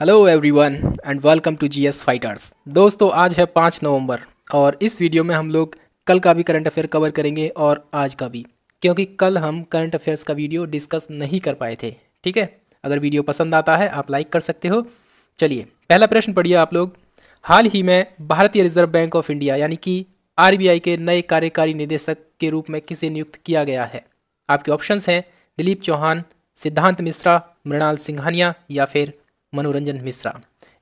hello everyone and welcome to GS fighters दोस्तों आज है पाँच नवंबर और इस वीडियो में हम लोग कल का भी करंट अफेयर कवर करेंगे और आज का भी क्योंकि कल हम करंट अफेयर्स का वीडियो डिस्कस नहीं कर पाए थे ठीक है अगर वीडियो पसंद आता है आप लाइक कर सकते हो चलिए पहला प्रश्न पढ़िए आप लोग हाल ही में भारतीय रिजर्व बैंक ऑफ इंडिया यानी कि आर के नए कार्यकारी निदेशक के रूप में किसे नियुक्त किया गया है आपके ऑप्शंस हैं दिलीप चौहान सिद्धांत मिश्रा मृणाल सिंघानिया या फिर Manoranjan Mishra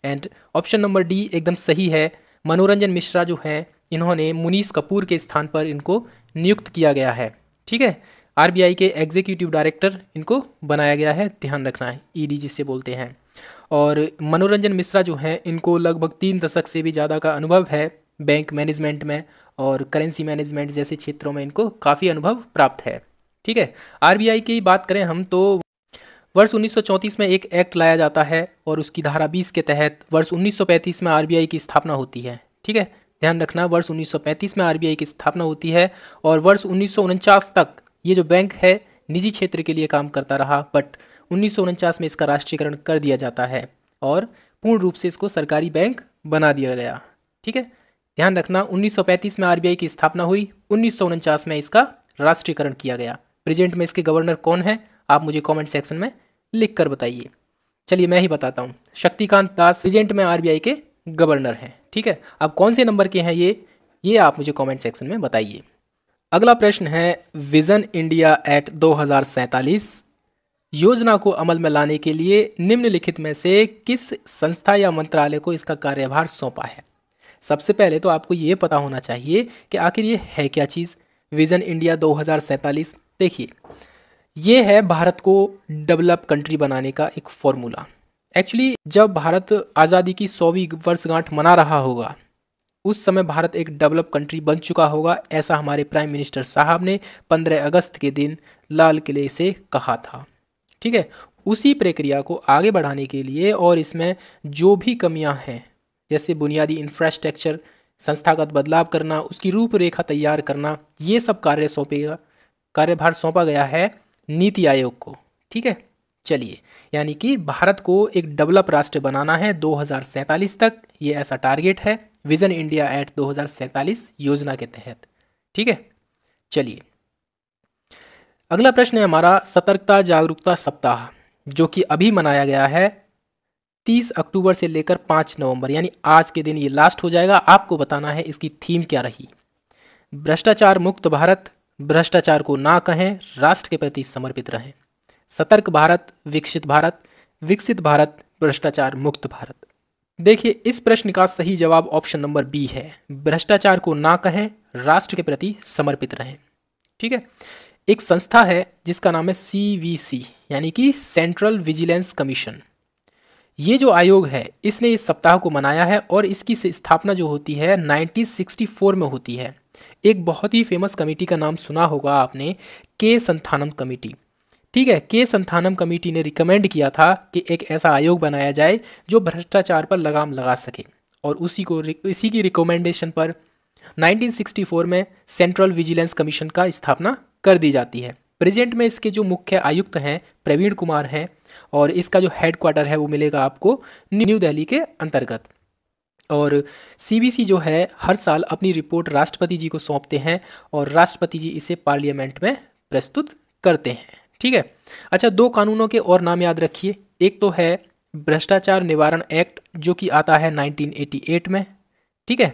and option number D एकदम सही है मनोरंजन मिश्रा जो हैं इन्होंने मुनीस कपूर के स्थान पर इनको नियुक्त किया गया है ठीक है आरबीआई के एग्जीक्यूटिव डायरेक्टर इनको बनाया गया है ध्यान रखना है ईडी e जिसे बोलते हैं और मनोरंजन मिश्रा जो हैं इनको लगभग तीन दशक से भी ज़्यादा का अनुभव है बैंक मैनेजमेंट में और करेंसी मैनेजमेंट जैसे क्षेत्रों में इनको काफ़ी अनुभव प्राप्त है ठीक है आरबीआई की बात करें हम तो वर्ष 1934 में एक एक्ट लाया जाता है और उसकी धारा 20 के तहत वर्ष 1935 में आरबीआई की स्थापना होती है ठीक है ध्यान रखना वर्ष 1935 में आरबीआई की स्थापना होती है और वर्ष उन्नीस तक ये जो बैंक है निजी क्षेत्र के लिए काम करता रहा बट उन्नीस में इसका राष्ट्रीयकरण कर दिया जाता है और पूर्ण रूप से इसको सरकारी बैंक बना दिया गया ठीक है ध्यान रखना 1935 में आरबीआई की स्थापना हुई उन्नीस में इसका राष्ट्रीयकरण किया गया प्रेजेंट में इसके गवर्नर कौन है आप मुझे कमेंट सेक्शन में लिख कर बताइए चलिए मैं ही बताता हूँ शक्तिकांत दास प्रेजेंट में आरबीआई के गवर्नर हैं ठीक है अब कौन से नंबर के हैं ये ये आप मुझे कमेंट सेक्शन में बताइए अगला प्रश्न है विज़न इंडिया एट दो योजना को अमल में लाने के लिए निम्नलिखित में से किस संस्था या मंत्रालय को इसका कार्यभार सौंपा है सबसे पहले तो आपको ये पता होना चाहिए कि आखिर ये है क्या चीज़ विज़न इंडिया दो देखिए ये है भारत को डेवलप कंट्री बनाने का एक फॉर्मूला एक्चुअली जब भारत आज़ादी की सौवीं वर्षगांठ मना रहा होगा उस समय भारत एक डेवलप कंट्री बन चुका होगा ऐसा हमारे प्राइम मिनिस्टर साहब ने 15 अगस्त के दिन लाल किले से कहा था ठीक है उसी प्रक्रिया को आगे बढ़ाने के लिए और इसमें जो भी कमियां हैं जैसे बुनियादी इंफ्रास्ट्रक्चर संस्थागत बदलाव करना उसकी रूपरेखा तैयार करना ये सब कार्य सौंपेगा कार्यभार सौंपा गया है नीति आयोग को ठीक है चलिए यानी कि भारत को एक डेवलप राष्ट्र बनाना है दो तक ये ऐसा टारगेट है विजन इंडिया एट दो योजना के तहत ठीक है चलिए अगला प्रश्न है हमारा सतर्कता जागरूकता सप्ताह जो कि अभी मनाया गया है 30 अक्टूबर से लेकर 5 नवंबर यानी आज के दिन ये लास्ट हो जाएगा आपको बताना है इसकी थीम क्या रही भ्रष्टाचार मुक्त भारत भ्रष्टाचार को ना कहें राष्ट्र के प्रति समर्पित रहें सतर्क भारत विकसित भारत विकसित भारत भ्रष्टाचार मुक्त भारत देखिए इस प्रश्न का सही जवाब ऑप्शन नंबर बी है भ्रष्टाचार को ना कहें राष्ट्र के प्रति समर्पित रहें ठीक है एक संस्था है जिसका नाम है सी वी सी यानी कि सेंट्रल विजिलेंस कमीशन ये जो आयोग है इसने इस सप्ताह को मनाया है और इसकी स्थापना जो होती है 1964 में होती है एक बहुत ही फेमस कमेटी का नाम सुना होगा आपने के संथानम कमेटी ठीक है के संथानम कमेटी ने रिकमेंड किया था कि एक ऐसा आयोग बनाया जाए जो भ्रष्टाचार पर लगाम लगा सके और उसी को इसी की रिकमेंडेशन पर 1964 में सेंट्रल विजिलेंस कमीशन का स्थापना कर दी जाती है प्रेजेंट में इसके जो मुख्य आयुक्त हैं प्रवीण कुमार हैं और इसका जो हेडक्वार्टर है वो मिलेगा आपको न्यू दिल्ली के अंतर्गत और सीबीसी जो है हर साल अपनी रिपोर्ट राष्ट्रपति जी को सौंपते हैं और राष्ट्रपति जी इसे पार्लियामेंट में प्रस्तुत करते हैं ठीक है अच्छा दो कानूनों के और नाम याद रखिए एक तो है भ्रष्टाचार निवारण एक्ट जो कि आता है 1988 में ठीक है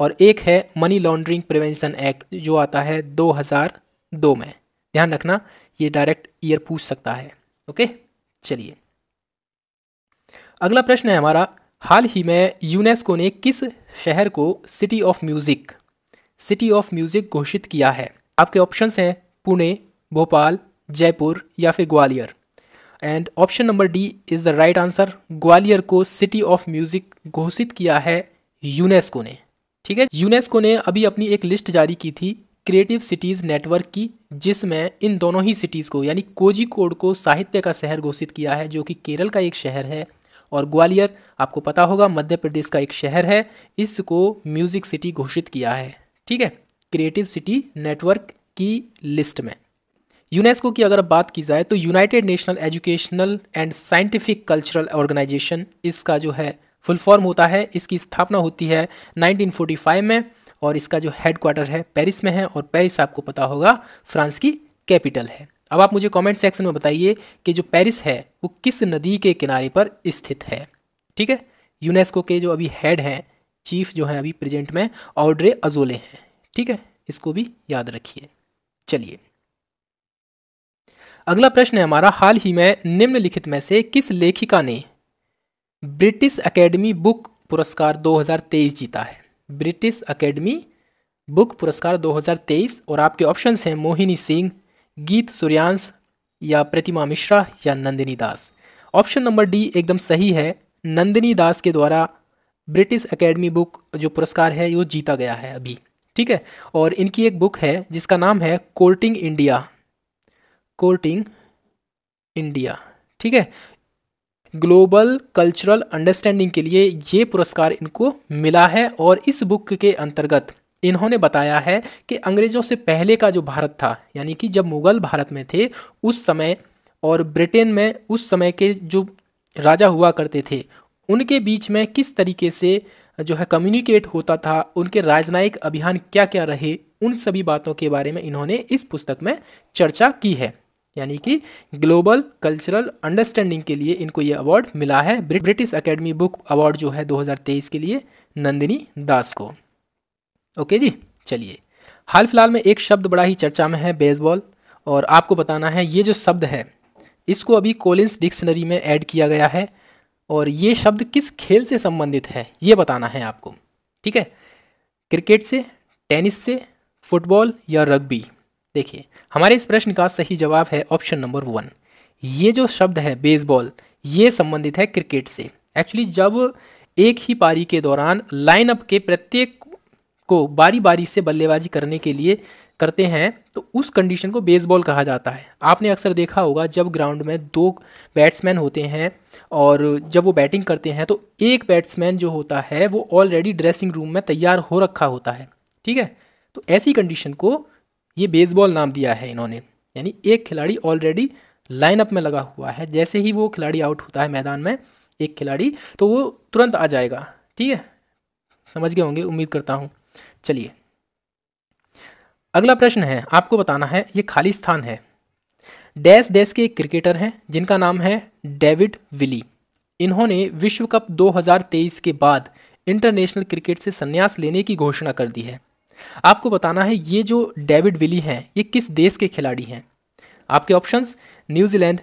और एक है मनी लॉन्ड्रिंग प्रिवेंशन एक्ट जो आता है 2002 में ध्यान रखना ये डायरेक्ट ईयर पूछ सकता है ओके चलिए अगला प्रश्न है हमारा हाल ही में यूनेस्को ने किस शहर को city of music city of music घोषित किया है आपके ऑप्शंस हैं पुणे भोपाल जयपुर या फिर Gwalior and option number D is the right answer Gwalior को सिटी ऑफ म्यूज़िक घोषित किया है यूनेस्को ने ठीक है यूनेस्को ने अभी अपनी एक लिस्ट जारी की थी क्रिएटिव सिटीज़ नेटवर्क की जिसमें इन दोनों ही सिटीज़ को यानी कोजी कोड को साहित्य का शहर घोषित किया है जो कि केरल का एक शहर है और ग्वालियर आपको पता होगा मध्य प्रदेश का एक शहर है इसको म्यूज़िक सिटी घोषित किया है ठीक है क्रिएटिव सिटी नेटवर्क की लिस्ट में यूनेस्को की अगर बात की जाए तो United National Educational and Scientific Cultural Organization इसका जो है फुल फॉर्म होता है इसकी स्थापना होती है 1945 में और इसका जो हेडक्वार्टर है पेरिस में है और पेरिस आपको पता होगा फ्रांस की कैपिटल है अब आप मुझे कमेंट सेक्शन में बताइए कि जो पेरिस है वो किस नदी के किनारे पर स्थित है ठीक है यूनेस्को के जो अभी हेड हैं चीफ जो हैं अभी प्रेजेंट में ऑड्रे अजोले हैं ठीक है इसको भी याद रखिए चलिए अगला प्रश्न है हमारा हाल ही में निम्नलिखित में से किस लेखिका ने ब्रिटिश अकेडमी बुक पुरस्कार दो जीता है ब्रिटिश अकेडमी बुक पुरस्कार 2023 और आपके ऑप्शंस हैं मोहिनी सिंह गीत सूर्यांश या प्रतिमा मिश्रा या Nandini Das option number D एकदम सही है नंदिनी दास के द्वारा ब्रिटिश एकेडमी बुक जो पुरस्कार है वो जीता गया है अभी ठीक है और इनकी एक बुक है जिसका नाम है कोर्टिंग इंडिया कोर्टिंग इंडिया ठीक है ग्लोबल कल्चरल अंडरस्टैंडिंग के लिए ये पुरस्कार इनको मिला है और इस बुक के अंतर्गत इन्होंने बताया है कि अंग्रेज़ों से पहले का जो भारत था यानी कि जब मुग़ल भारत में थे उस समय और ब्रिटेन में उस समय के जो राजा हुआ करते थे उनके बीच में किस तरीके से जो है कम्युनिकेट होता था उनके राजनयिक अभियान क्या क्या रहे उन सभी बातों के बारे में इन्होंने इस पुस्तक में चर्चा की है यानी कि ग्लोबल कल्चरल अंडरस्टैंडिंग के लिए इनको ये अवार्ड मिला है ब्रिटिश एकेडमी बुक अवार्ड जो है 2023 के लिए नंदिनी दास को ओके जी चलिए हाल फिलहाल में एक शब्द बड़ा ही चर्चा में है बेसबॉल और आपको बताना है ये जो शब्द है इसको अभी कोलिंस डिक्शनरी में ऐड किया गया है और ये शब्द किस खेल से संबंधित है ये बताना है आपको ठीक है क्रिकेट से टेनिस से फुटबॉल या रग्बी देखिए हमारे इस प्रश्न का सही जवाब है ऑप्शन नंबर वन ये जो शब्द है बेसबॉल ये संबंधित है क्रिकेट से एक्चुअली जब एक ही पारी के दौरान लाइनअप के प्रत्येक को बारी बारी से बल्लेबाजी करने के लिए करते हैं तो उस कंडीशन को बेसबॉल कहा जाता है आपने अक्सर देखा होगा जब ग्राउंड में दो बैट्समैन होते हैं और जब वो बैटिंग करते हैं तो एक बैट्समैन जो होता है वो ऑलरेडी ड्रेसिंग रूम में तैयार हो रखा होता है ठीक है तो ऐसी कंडीशन को ये बेसबॉल नाम दिया है इन्होंने यानी एक खिलाड़ी ऑलरेडी लाइनअप में लगा हुआ है जैसे ही वो खिलाड़ी आउट होता है मैदान में एक खिलाड़ी तो वो तुरंत आ जाएगा ठीक है समझ गए होंगे उम्मीद करता हूँ चलिए अगला प्रश्न है आपको बताना है ये खाली स्थान है डैश डैश के एक क्रिकेटर हैं जिनका नाम है डेविड विली इन्होंने विश्व कप 2023 के बाद इंटरनेशनल क्रिकेट से संन्यास लेने की घोषणा कर दी है आपको बताना है ये जो डेविड विली हैं ये किस देश के खिलाड़ी हैं आपके ऑप्शंस न्यूजीलैंड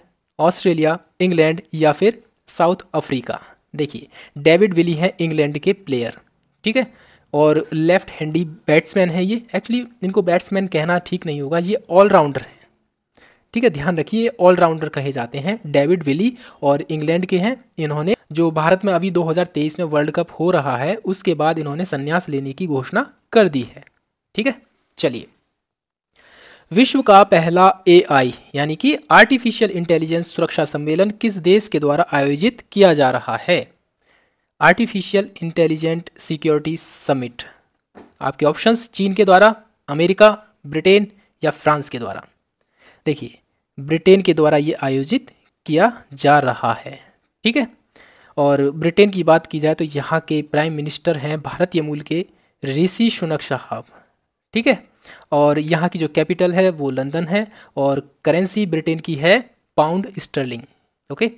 ऑस्ट्रेलिया इंग्लैंड या फिर साउथ अफ्रीका देखिए डेविड विली हैं इंग्लैंड के प्लेयर ठीक है और लेफ़्ट हैंडी बैट्समैन है ये एक्चुअली इनको बैट्समैन कहना ठीक नहीं होगा ये ऑलराउंडर हैं ठीक है ध्यान रखिए ऑलराउंडर कहे जाते हैं डेविड विली और इंग्लैंड के हैं इन्होंने जो भारत में अभी 2023 में वर्ल्ड कप हो रहा है उसके बाद इन्होंने संन्यास लेने की घोषणा कर दी है ठीक है चलिए विश्व का पहला ए यानी कि आर्टिफिशियल इंटेलिजेंस सुरक्षा सम्मेलन किस देश के द्वारा आयोजित किया जा रहा है आर्टिफिशियल इंटेलिजेंट सिक्योरिटी समिट आपके ऑप्शंस चीन के द्वारा अमेरिका ब्रिटेन या फ्रांस के द्वारा देखिए ब्रिटेन के द्वारा ये आयोजित किया जा रहा है ठीक है और ब्रिटेन की बात की जाए तो यहाँ के प्राइम मिनिस्टर हैं भारतीय मूल के ऋषि सुनक साहब ठीक है और यहाँ की जो कैपिटल है वो लंदन है और करेंसी ब्रिटेन की है पाउंड स्टर्लिंग ओके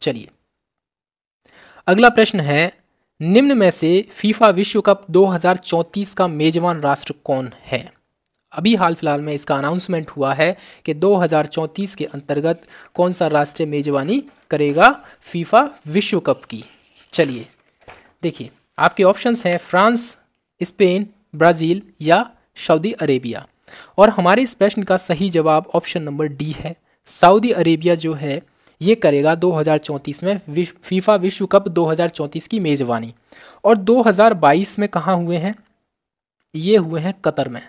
चलिए अगला प्रश्न है निम्न में से फीफा विश्व कप 2034 का मेजबान राष्ट्र कौन है अभी हाल फिलहाल में इसका अनाउंसमेंट हुआ है कि 2034 के अंतर्गत कौन सा राष्ट्र मेजबानी करेगा फीफा विश्व कप की चलिए देखिए आपके ऑप्शंस हैं फ्रांस स्पेन ब्राज़ील या सऊदी अरेबिया और हमारे इस प्रश्न का सही जवाब ऑप्शन नंबर डी है सऊदी अरेबिया जो है ये करेगा 2034 में फीफा विश्व कप 2034 की मेज़बानी और 2022 में कहाँ हुए हैं ये हुए हैं कतर में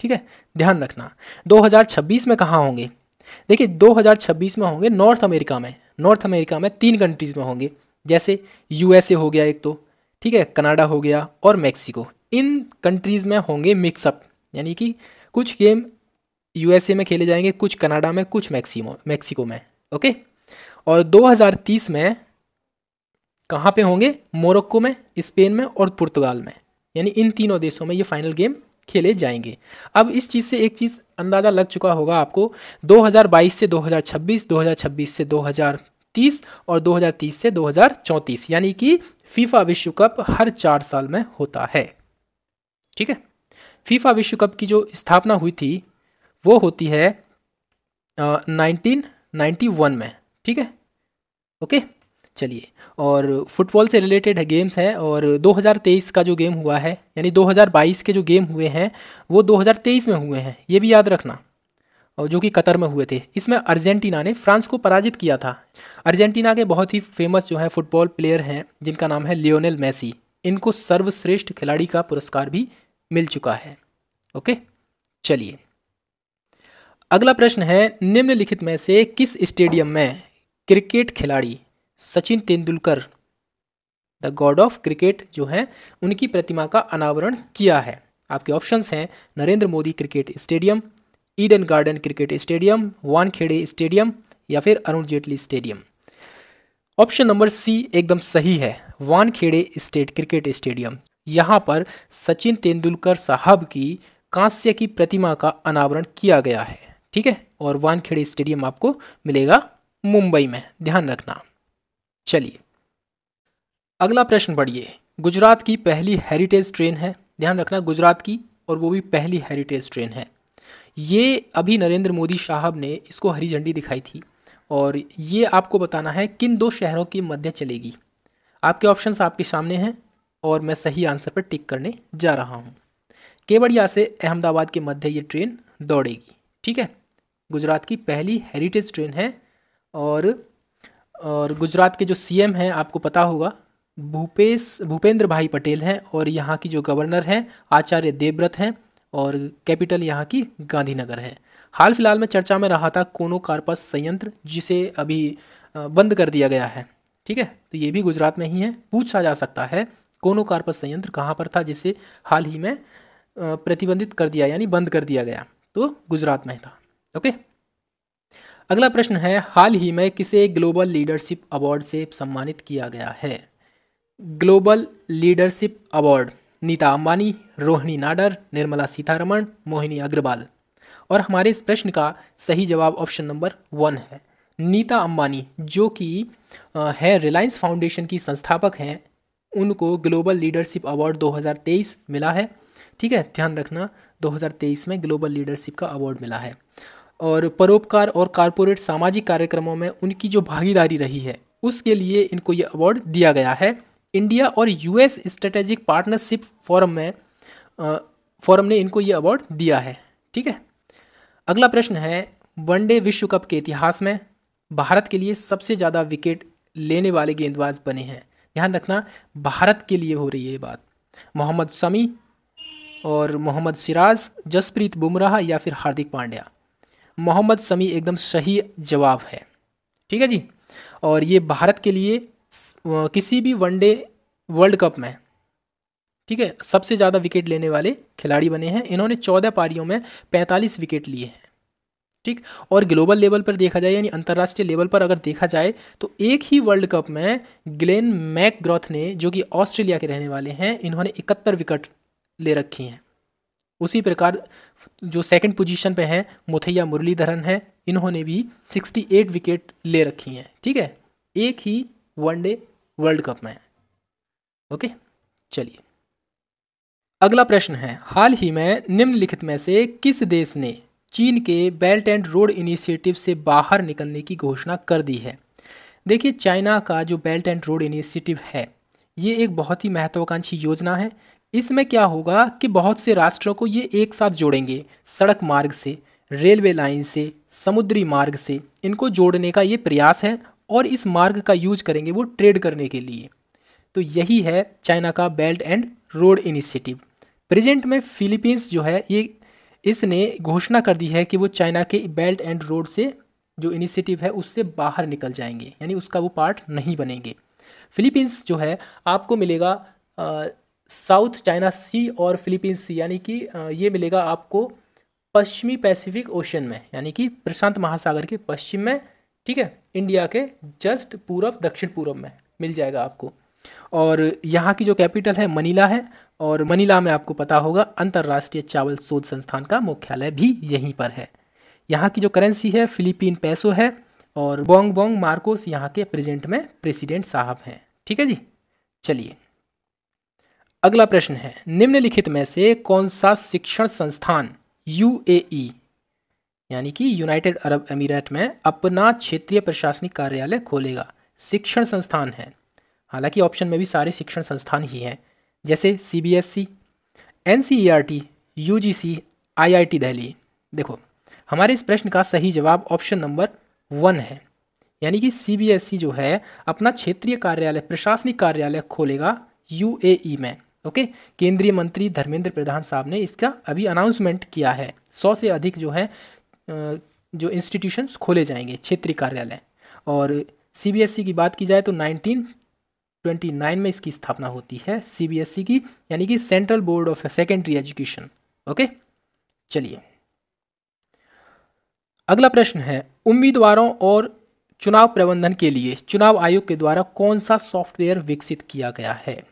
ठीक है ध्यान रखना 2026 में कहाँ होंगे देखिए 2026 में होंगे नॉर्थ अमेरिका में नॉर्थ अमेरिका में तीन कंट्रीज़ में होंगे जैसे यूएसए हो गया एक तो ठीक है कनाडा हो गया और मैक्सिको इन कंट्रीज़ में होंगे मिक्सअप यानी कि कुछ गेम यूएसए में खेले जाएंगे कुछ कनाडा में कुछ मैक्सिमो मैक्सिको में ओके और 2030 में कहाँ पे होंगे मोरक्को में स्पेन में और पुर्तगाल में यानी इन तीनों देशों में ये फाइनल गेम खेले जाएंगे अब इस चीज़ से एक चीज़ अंदाज़ा लग चुका होगा आपको 2022 से 2026 2026 से 2030 और 2030 से 2034 यानी कि फीफा विश्व कप हर चार साल में होता है ठीक है फीफा विश्व कप की जो स्थापना हुई थी वो होती है नाइनटीन नाइन्टी वन में ठीक है ओके चलिए और फुटबॉल से रिलेटेड गेम्स हैं और 2023 का जो गेम हुआ है यानी 2022 के जो गेम हुए हैं वो 2023 में हुए हैं ये भी याद रखना और जो कि कतर में हुए थे इसमें अर्जेंटीना ने फ्रांस को पराजित किया था अर्जेंटीना के बहुत ही फेमस जो है फुटबॉल प्लेयर हैं जिनका नाम है लियोनेल मैसी इनको सर्वश्रेष्ठ खिलाड़ी का पुरस्कार भी मिल चुका है ओके चलिए अगला प्रश्न है निम्नलिखित में से किस स्टेडियम में क्रिकेट खिलाड़ी Sachin Tendulkar the God of cricket जो हैं उनकी प्रतिमा का अनावरण किया है आपके ऑप्शंस हैं Narendra Modi cricket stadium Eden Garden cricket stadium Wankhede stadium या फिर Arun Jaitley stadium option number C एकदम सही है वानखेड़े स्टेट क्रिकेट स्टेडियम यहाँ पर सचिन तेंदुलकर साहब की कांस्य की प्रतिमा का अनावरण किया गया है ठीक है और वानखेड़े स्टेडियम आपको मिलेगा मुंबई में ध्यान रखना चलिए अगला प्रश्न पढ़िए गुजरात की पहली हेरिटेज ट्रेन है ध्यान रखना गुजरात की और वो भी पहली हेरिटेज ट्रेन है ये अभी नरेंद्र मोदी साहब ने इसको हरी झंडी दिखाई थी और ये आपको बताना है किन दो शहरों के मध्य चलेगी आपके ऑप्शंस आपके सामने हैं और मैं सही आंसर पर टिक करने जा रहा हूँ केवड़िया से अहमदाबाद के मध्य ये ट्रेन दौड़ेगी ठीक है गुजरात की पहली हेरिटेज ट्रेन है और और गुजरात के जो सीएम हैं आपको पता होगा भूपेश भूपेंद्र भाई पटेल हैं और यहाँ की जो गवर्नर हैं आचार्य देवव्रत हैं और कैपिटल यहाँ की गांधीनगर है हाल फिलहाल में चर्चा में रहा था कोनो कार्पस संयंत्र जिसे अभी बंद कर दिया गया है ठीक है तो ये भी गुजरात में ही है पूछा जा सकता है कोनो कार्पस संयंत्र कहाँ पर था जिसे हाल ही में प्रतिबंधित कर दिया यानी बंद कर दिया गया तो गुजरात में था ओके अगला प्रश्न है हाल ही में किसे ग्लोबल लीडरशिप अवार्ड से सम्मानित किया गया है global leadership award Nita Ambani Rohini Nadar Nirmala Sitharaman Mohini Agarwal और हमारे इस प्रश्न का सही जवाब ऑप्शन नंबर वन है नीता अंबानी जो कि है रिलायंस फाउंडेशन की संस्थापक हैं उनको ग्लोबल लीडरशिप अवार्ड 2023 मिला है ठीक है ध्यान रखना 2023 में ग्लोबल लीडरशिप का अवार्ड मिला है और परोपकार और कारपोरेट सामाजिक कार्यक्रमों में उनकी जो भागीदारी रही है उसके लिए इनको ये अवार्ड दिया गया है इंडिया और यूएस स्ट्रेटेजिक पार्टनरशिप फोरम में फोरम ने इनको ये अवार्ड दिया है ठीक है अगला प्रश्न है वनडे विश्व कप के इतिहास में भारत के लिए सबसे ज़्यादा विकेट लेने वाले गेंदबाज बने हैं ध्यान रखना भारत के लिए हो रही है ये बात मोहम्मद शमी और मोहम्मद सिराज जसप्रीत बुमराह या फिर हार्दिक पांड्या मोहम्मद समी एकदम सही जवाब है ठीक है जी और ये भारत के लिए किसी भी वनडे वर्ल्ड कप में ठीक है सबसे ज़्यादा विकेट लेने वाले खिलाड़ी बने हैं इन्होंने चौदह पारियों में पैंतालीस विकेट लिए हैं ठीक और ग्लोबल लेवल पर देखा जाए यानी अंतर्राष्ट्रीय लेवल पर अगर देखा जाए तो एक ही वर्ल्ड कप में ग्लेन मैकग्रॉथ ने जो कि ऑस्ट्रेलिया के रहने वाले हैं इन्होंने इकहत्तर विकेट ले रखी हैं उसी प्रकार जो सेकंड पोजीशन पे हैं मुथैया मुरलीधरन हैं इन्होंने भी 68 विकेट ले रखी हैं ठीक है एक ही वनडे वर्ल्ड कप में ओके चलिए अगला प्रश्न है हाल ही में निम्नलिखित में से किस देश ने चीन के बेल्ट एंड रोड इनिशिएटिव से बाहर निकलने की घोषणा कर दी है देखिए चाइना का जो बेल्ट एंड रोड इनिशिएटिव है ये एक बहुत ही महत्वाकांक्षी योजना है इसमें क्या होगा कि बहुत से राष्ट्रों को ये एक साथ जोड़ेंगे सड़क मार्ग से रेलवे लाइन से समुद्री मार्ग से इनको जोड़ने का ये प्रयास है और इस मार्ग का यूज करेंगे वो ट्रेड करने के लिए तो यही है चाइना का belt and road initiative present में फिलीपींस जो है ये इसने घोषणा कर दी है कि वो चाइना के बेल्ट एंड रोड से जो इनिशिएटिव है उससे बाहर निकल जाएंगे यानी उसका वो पार्ट नहीं बनेंगे फिलीपींस जो है आपको मिलेगा साउथ चाइना सी और फिलीपींस सी यानी कि ये मिलेगा आपको पश्चिमी पैसिफिक ओशन में यानी कि प्रशांत महासागर के पश्चिम में ठीक है इंडिया के जस्ट पूरब दक्षिण पूर्व में मिल जाएगा आपको और यहाँ की जो कैपिटल है मनीला है और मनीला में आपको पता होगा अंतर्राष्ट्रीय चावल शोध संस्थान का मुख्यालय भी यहीं पर है यहाँ की जो करेंसी है फिलीपीन पैसो है और बोंग बोंग मार्कोस यहाँ के प्रेजेंट में प्रेसिडेंट साहब हैं ठीक है जी चलिए अगला प्रश्न है निम्नलिखित में से कौन सा शिक्षण संस्थान यूएई e, यानी कि यूनाइटेड अरब अमीरात में अपना क्षेत्रीय प्रशासनिक कार्यालय खोलेगा शिक्षण संस्थान है हालांकि ऑप्शन में भी सारे शिक्षण संस्थान ही हैं जैसे C B S C N C E R T U G C I I T Delhi देखो हमारे इस प्रश्न का सही जवाब ऑप्शन नंबर वन है यानी कि सी बी एस ई जो है अपना क्षेत्रीय कार्यालय प्रशासनिक कार्यालय खोलेगा यू ए ई में ओके केंद्रीय मंत्री धर्मेंद्र प्रधान साहब ने इसका अभी अनाउंसमेंट किया है सौ से अधिक जो है जो इंस्टीट्यूशंस खोले जाएंगे क्षेत्रीय कार्यालय और सीबीएसई e की बात की जाए तो 1929 में इसकी स्थापना होती है सीबीएसई e की यानी कि central board of secondary education okay चलिए अगला प्रश्न है उम्मीदवारों और चुनाव प्रबंधन के लिए चुनाव आयोग के द्वारा कौन सा सॉफ्टवेयर विकसित किया गया है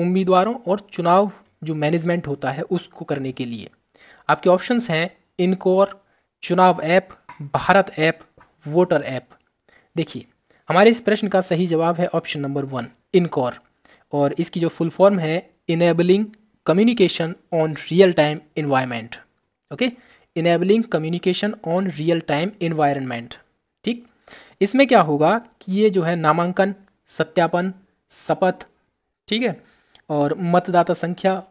उम्मीदवारों और चुनाव जो मैनेजमेंट होता है उसको करने के लिए आपके ऑप्शंस हैं इनकोर चुनाव app Bharat app voter app देखिए हमारे इस प्रश्न का सही जवाब है ऑप्शन नंबर वन इनकोर और इसकी जो फुल फॉर्म है enabling communication on real time environment okay enabling communication on real time environment ठीक इसमें क्या होगा कि ये जो है नामांकन सत्यापन शपथ ठीक है और मतदाता संख्या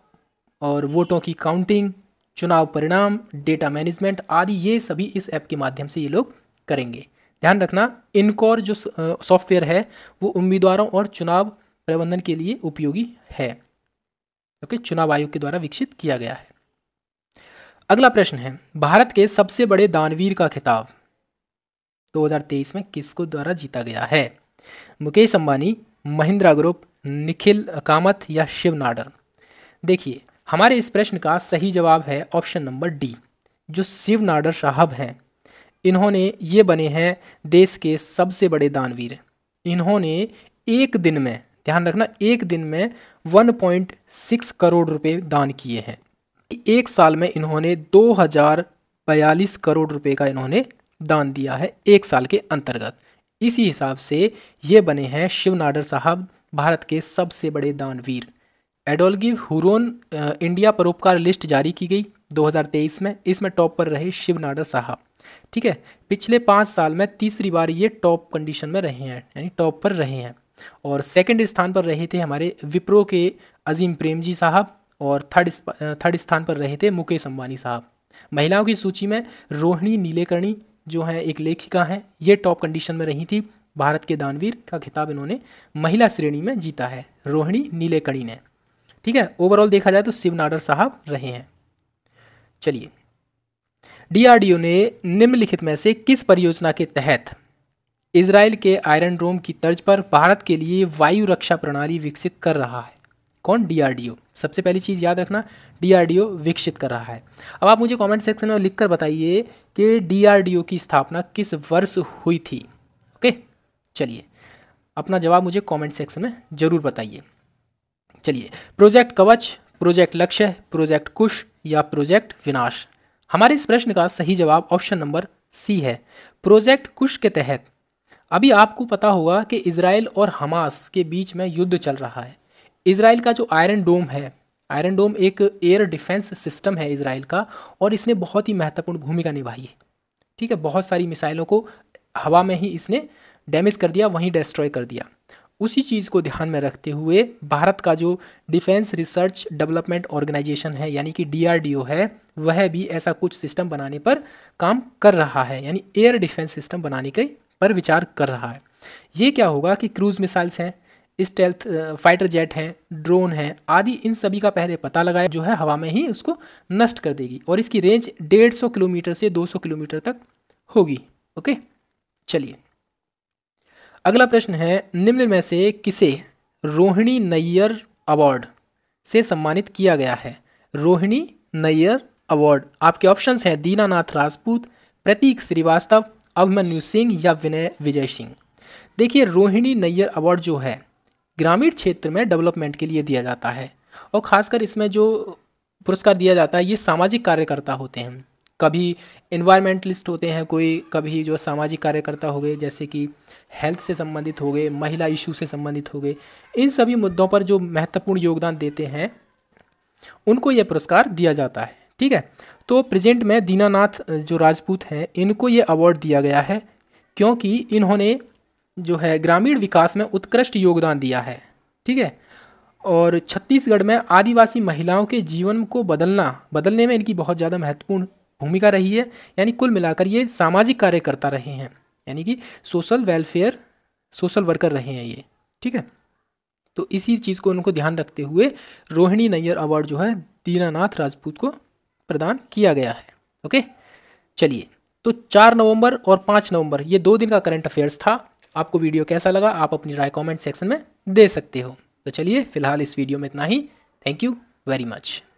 और वोटों की काउंटिंग चुनाव परिणाम डेटा मैनेजमेंट आदि ये सभी इस ऐप के माध्यम से ये लोग करेंगे ध्यान रखना इनकोर जो सॉफ्टवेयर है वो उम्मीदवारों और चुनाव प्रबंधन के लिए उपयोगी है ओके तो चुनाव आयोग के द्वारा विकसित किया गया है अगला प्रश्न है भारत के सबसे बड़े दानवीर का खिताब 2023 में किसको द्वारा जीता गया है मुकेश अंबानी महिंद्रा ग्रुप निखिल कामत या शिव नाडर देखिए हमारे इस प्रश्न का सही जवाब है ऑप्शन नंबर डी जो शिव नाडर साहब हैं इन्होंने ये बने हैं देश के सबसे बड़े दानवीर इन्होंने एक दिन में ध्यान रखना एक दिन में 1.6 करोड़ रुपए दान किए हैं एक साल में इन्होंने दो हजार बयालीस करोड़ रुपए का इन्होंने दान दिया है एक साल के अंतर्गत इसी हिसाब से ये बने हैं शिव नाडर साहब भारत के सबसे बड़े दानवीर एडोलगिव हुरोन इंडिया परोपकार लिस्ट जारी की गई 2023 में इसमें टॉप पर रहे शिव नाडर साहब ठीक है पिछले पाँच साल में तीसरी बार ये टॉप कंडीशन में रहे हैं यानी टॉप पर रहे हैं और सेकंड स्थान पर रहे थे हमारे विप्रो के अजीम प्रेम जी साहब और थर्ड थर्ड स्थान पर रहे थे मुकेश अम्बानी साहब महिलाओं की सूची में रोहिणी नीलेकर्णी जो हैं एक लेखिका हैं ये टॉप कंडीशन में रही थी भारत के दानवीर का खिताब इन्होंने महिला श्रेणी में जीता है रोहिणी नीलेकड़ी ने ठीक है ओवरऑल देखा जाए तो शिव नाडर साहब रहे हैं चलिए डीआरडीओ ने निम्नलिखित में से किस परियोजना के तहत इसराइल के आयरन रोम की तर्ज पर भारत के लिए वायु रक्षा प्रणाली विकसित कर रहा है कौन डीआरडीओ सबसे पहली चीज़ याद रखना डीआरडीओ विकसित कर रहा है अब आप मुझे कमेंट सेक्शन में लिखकर बताइए कि डीआरडीओ की स्थापना किस वर्ष हुई थी चलिए अपना जवाब मुझे कमेंट सेक्शन में ज़रूर बताइए चलिए प्रोजेक्ट कवच प्रोजेक्ट लक्ष्य प्रोजेक्ट कुश या प्रोजेक्ट विनाश हमारे इस प्रश्न का सही जवाब ऑप्शन नंबर सी है प्रोजेक्ट कुश के तहत अभी आपको पता होगा कि इसराइल और हमास के बीच में युद्ध चल रहा है इसराइल का जो आयरन डोम है आयरन डोम एक एयर डिफेंस सिस्टम है इसराइल का और इसने बहुत ही महत्वपूर्ण भूमिका निभाई है ठीक है बहुत सारी मिसाइलों को हवा में ही इसने डैमेज कर दिया वहीं डिस्ट्रॉय कर दिया उसी चीज़ को ध्यान में रखते हुए भारत का जो डिफेंस रिसर्च डेवलपमेंट ऑर्गेनाइजेशन है यानी कि डी है वह भी ऐसा कुछ सिस्टम बनाने पर काम कर रहा है यानी एयर डिफेंस सिस्टम बनाने के पर विचार कर रहा है ये क्या होगा कि क्रूज़ मिसाइल्स हैं स्टेल्थ फाइटर जेट हैं ड्रोन हैं आदि इन सभी का पहले पता लगाया जो है हवा में ही उसको नष्ट कर देगी और इसकी रेंज 150 किलोमीटर से 200 किलोमीटर तक होगी ओके चलिए अगला प्रश्न है निम्न में से किसे रोहिणी नैयर अवार्ड से सम्मानित किया गया है रोहिणी नैयर अवार्ड आपके ऑप्शंस हैं दीनानाथ राजपूत प्रतीक श्रीवास्तव अभिमन्यु सिंह या विनय विजय सिंह देखिए रोहिणी नैयर अवार्ड जो है ग्रामीण क्षेत्र में डेवलपमेंट के लिए दिया जाता है और ख़ासकर इसमें जो पुरस्कार दिया जाता है ये सामाजिक कार्यकर्ता होते हैं कभी इन्वायरमेंटलिस्ट होते हैं कोई कभी जो सामाजिक कार्यकर्ता हो गए जैसे कि हेल्थ से संबंधित हो गए महिला इशू से संबंधित हो गए इन सभी मुद्दों पर जो महत्वपूर्ण योगदान देते हैं उनको यह पुरस्कार दिया जाता है ठीक है तो प्रेजेंट में दीनानाथ जो राजपूत हैं इनको ये अवार्ड दिया गया है क्योंकि इन्होंने जो है ग्रामीण विकास में उत्कृष्ट योगदान दिया है ठीक है और छत्तीसगढ़ में आदिवासी महिलाओं के जीवन को बदलना बदलने में इनकी बहुत ज़्यादा महत्वपूर्ण भूमिका रही है यानी कुल मिलाकर ये सामाजिक कार्यकर्ता रहे हैं यानी कि सोशल वेलफेयर सोशल वर्कर रहे हैं ये ठीक है तो इसी चीज़ को उनको ध्यान रखते हुए रोहिणी नैयर अवार्ड जो है दीनानाथ राजपूत को प्रदान किया गया है ओके चलिए तो चार नवंबर और पाँच नवंबर ये दो दिन का करंट अफेयर्स था आपको वीडियो कैसा लगा आप अपनी राय कमेंट सेक्शन में दे सकते हो तो चलिए फिलहाल इस वीडियो में इतना ही थैंक यू वेरी मच